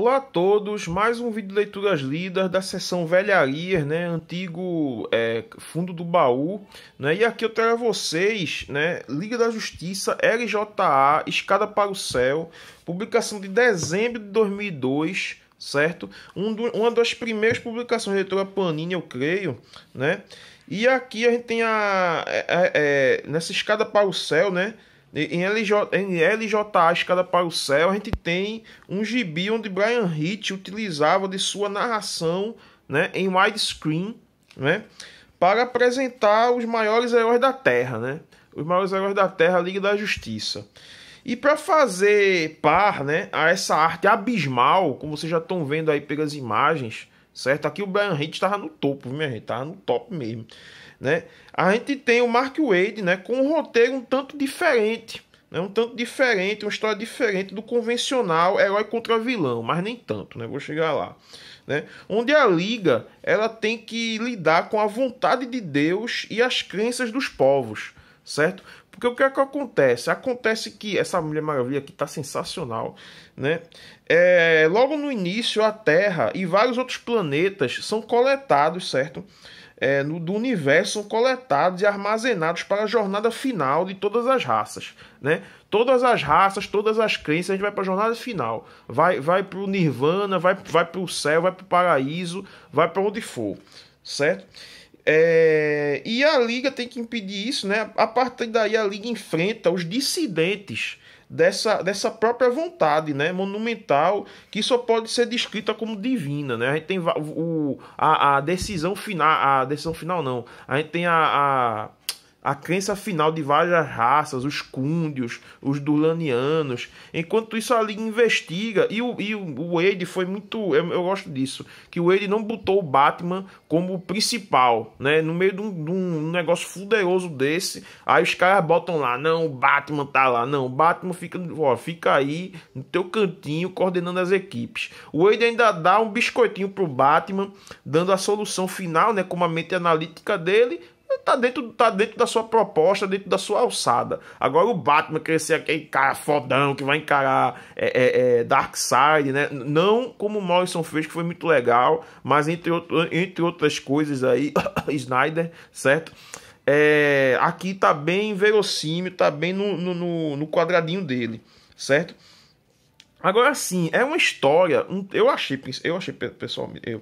Olá a todos, mais um vídeo de leituras lidas da sessão velharias, né, antigo é, fundo do baú, né, e aqui eu trago a vocês, né, Liga da Justiça, LJA, Escada para o Céu, publicação de dezembro de 2002, certo? Um do, uma das primeiras publicações da editora Panini, eu creio, né, e aqui a gente tem a, a, a, a nessa Escada para o Céu, né, em, LJ, em LJA, Escada para o Céu, a gente tem um gibi onde Brian Hitch utilizava de sua narração né, em widescreen né, para apresentar os maiores heróis da Terra, né, os maiores heróis da Terra, a Liga da Justiça. E para fazer par né, a essa arte abismal, como vocês já estão vendo aí pelas imagens, certo? Aqui o Brian Hitch estava no topo, minha gente, estava no top mesmo, né? A gente tem o Mark Wade, né, com um roteiro um tanto diferente, né, um tanto diferente, uma história diferente do convencional herói contra vilão, mas nem tanto, né? Vou chegar lá, né? Onde a liga, ela tem que lidar com a vontade de Deus e as crenças dos povos, certo? Porque o que é que acontece? Acontece que essa Mulher Maravilha aqui tá sensacional, né? É, logo no início, a Terra e vários outros planetas são coletados, certo? É, no, do universo são coletados e armazenados para a jornada final de todas as raças, né? Todas as raças, todas as crenças, a gente vai para a jornada final. Vai, vai para o Nirvana, vai, vai para o céu, vai para o paraíso, vai para onde for, certo? É, e a Liga tem que impedir isso, né? A partir daí a Liga enfrenta os dissidentes dessa, dessa própria vontade, né? Monumental, que só pode ser descrita como divina, né? A gente tem o, a, a decisão final, a decisão final não, a gente tem a, a a crença final de várias raças, os cúndios, os durlanianos. Enquanto isso ali investiga, e o, e o Wade foi muito. Eu, eu, gosto disso, que o Wade não botou o Batman como o principal, né? No meio de um, de um negócio fuderoso desse, aí os caras botam lá, não, o Batman tá lá, não, o Batman fica, ó, fica aí no teu cantinho coordenando as equipes. O Wade ainda dá um biscoitinho pro Batman, dando a solução final, né? Com a mente analítica dele, tá dentro, tá dentro da sua proposta, dentro da sua alçada. Agora o Batman crescer aquele cara fodão que vai encarar é, é, é Darkseid, né? Não como o Morrison fez, que foi muito legal, mas entre, outro, entre outras coisas aí, Snyder, certo? É, aqui tá bem verossímil, tá bem no, no, no quadradinho dele, certo? Agora sim, é uma história. eu achei, eu achei pessoal, eu,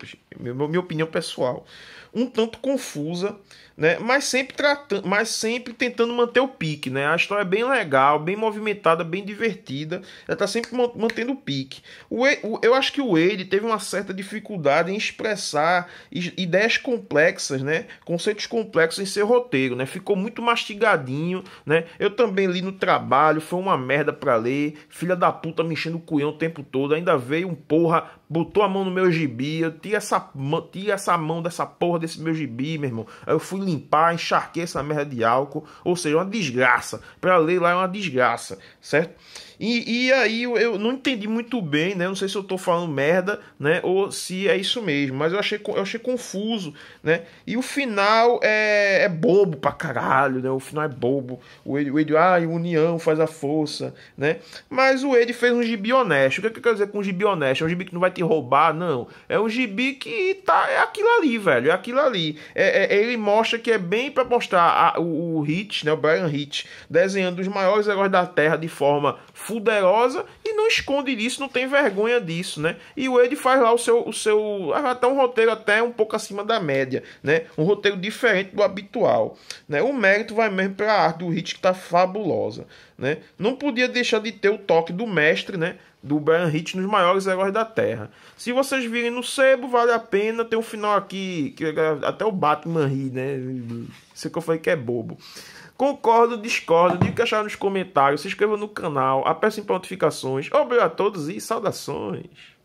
minha opinião pessoal, um tanto confusa, né? Mas sempre tratando, mas sempre tentando manter o pique, né? A história é bem legal, bem movimentada, bem divertida. Ela tá sempre mantendo o pique. O, eu acho que o Wade teve uma certa dificuldade em expressar ideias complexas, né? Conceitos complexos em seu roteiro, né? Ficou muito mastigadinho, né? Eu também li no trabalho, foi uma merda para ler. Filha da puta mexendo cuião o tempo todo. Ainda veio um porra, botou a mão no meu gibi. Eu tinha essa, tinha essa mão dessa porra desse meu gibi, meu irmão. Aí eu fui limpar, encharquei essa merda de álcool. Ou seja, uma desgraça. Pra ler lá é uma desgraça, certo? E, e aí eu, eu, não entendi muito bem, né? Não sei se eu tô falando merda, né? Ou se é isso mesmo. Mas eu achei, eu achei confuso, né? E o final é, é bobo pra caralho, né? O final é bobo. O Ed, o Ed ah, união faz a força, né? Mas o Ed fez um gibi honesto. O que, é que eu quero dizer com um gibi honesto? É um gibi que não vai te roubar, não. É um gibi que tá, é aquilo ali, velho. É aquilo ali. É, é ele mostra que é bem para mostrar a, o, o Hitch, né? O Brian Hitch, desenhando os maiores heróis da Terra de forma fuderosa e não esconde disso, não tem vergonha disso, né? E o Ed faz lá o seu, o seu ah, até um roteiro até um pouco acima da média, né? Um roteiro diferente do habitual, né? O mérito vai mesmo para arte do Hitch que tá fabulosa, né? Não podia deixar de ter o toque do mestre, né? do Brian Hitch nos maiores heróis da Terra. Se vocês virem no sebo, vale a pena. Tem um final aqui que é até o Batman ri, né? Isso que eu falei que é bobo. Concordo, discordo, diga o que acharam nos comentários, se inscreva no canal, aperte em notificações. Obrigado a todos e saudações!